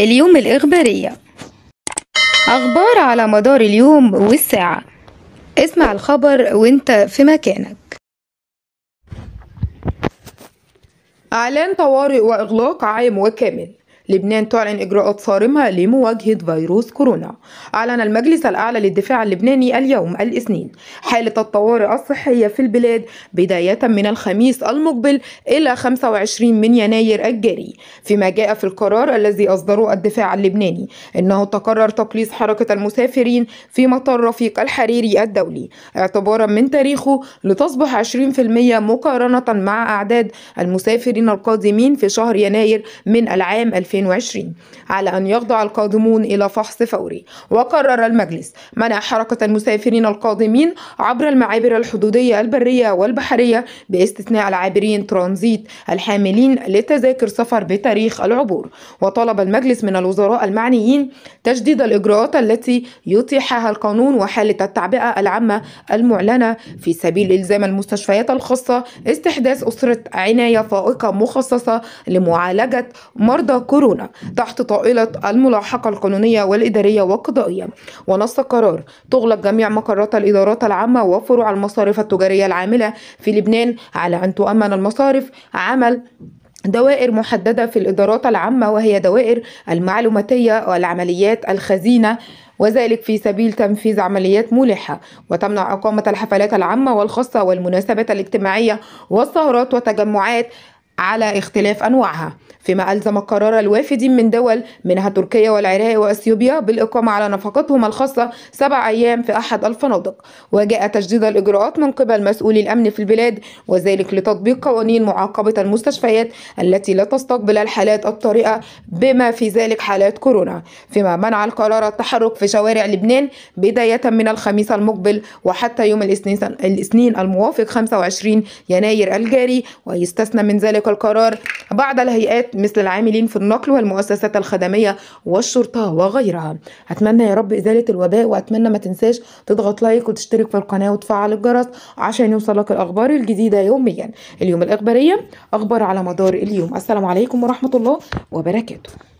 اليوم الإخبارية أخبار على مدار اليوم والساعة اسمع الخبر وانت في مكانك أعلان طوارئ وإغلاق عام وكامل لبنان تعلن إجراءات صارمة لمواجهة فيروس كورونا أعلن المجلس الأعلى للدفاع اللبناني اليوم الاثنين حالة الطوارئ الصحية في البلاد بداية من الخميس المقبل إلى 25 من يناير الجاري فيما جاء في القرار الذي أصدره الدفاع اللبناني إنه تقرر تقليص حركة المسافرين في مطار رفيق الحريري الدولي اعتبارا من تاريخه لتصبح 20% مقارنة مع أعداد المسافرين القادمين في شهر يناير من العام 2020 2020 على أن يخضع القادمون إلى فحص فوري وقرر المجلس منع حركة المسافرين القادمين عبر المعابر الحدودية البرية والبحرية باستثناء العابرين ترانزيت الحاملين لتذاكر سفر بتاريخ العبور وطلب المجلس من الوزراء المعنيين تجديد الإجراءات التي يتيحها القانون وحالة التعبئة العامة المعلنة في سبيل إلزام المستشفيات الخاصة استحداث أسرة عناية فائقة مخصصة لمعالجة مرضى كورونا كورونا تحت طائلة الملاحقة القانونية والإدارية والقضائية ونص القرار تغلق جميع مقرات الإدارات العامة وفروع المصارف التجارية العاملة في لبنان على أن تؤمن المصارف عمل دوائر محددة في الإدارات العامة وهي دوائر المعلوماتية والعمليات الخزينة وذلك في سبيل تنفيذ عمليات ملحة وتمنع إقامة الحفلات العامة والخاصة والمناسبات الاجتماعية والسهرات وتجمعات على اختلاف أنواعها فيما ألزم قرار الوافدين من دول منها تركيا والعراق وأثيوبيا بالإقامة على نفقتهم الخاصة سبع أيام في أحد الفنادق وجاء تجديد الإجراءات من قبل مسؤولي الأمن في البلاد وذلك لتطبيق قوانين معاقبة المستشفيات التي لا تستقبل الحالات الطارئة بما في ذلك حالات كورونا فيما منع القرار التحرك في شوارع لبنان بداية من الخميس المقبل وحتى يوم الاثنين الموافق 25 يناير الجاري ويستثنى من ذلك ذلك القرار بعض الهيئات مثل العاملين في النقل والمؤسسات الخدمية والشرطة وغيرها أتمنى يا رب إزالة الوباء وأتمنى ما تنساش تضغط لايك وتشترك في القناة وتفعل الجرس عشان يوصلك الأخبار الجديدة يوميا اليوم الإخبارية أخبار على مدار اليوم السلام عليكم ورحمة الله وبركاته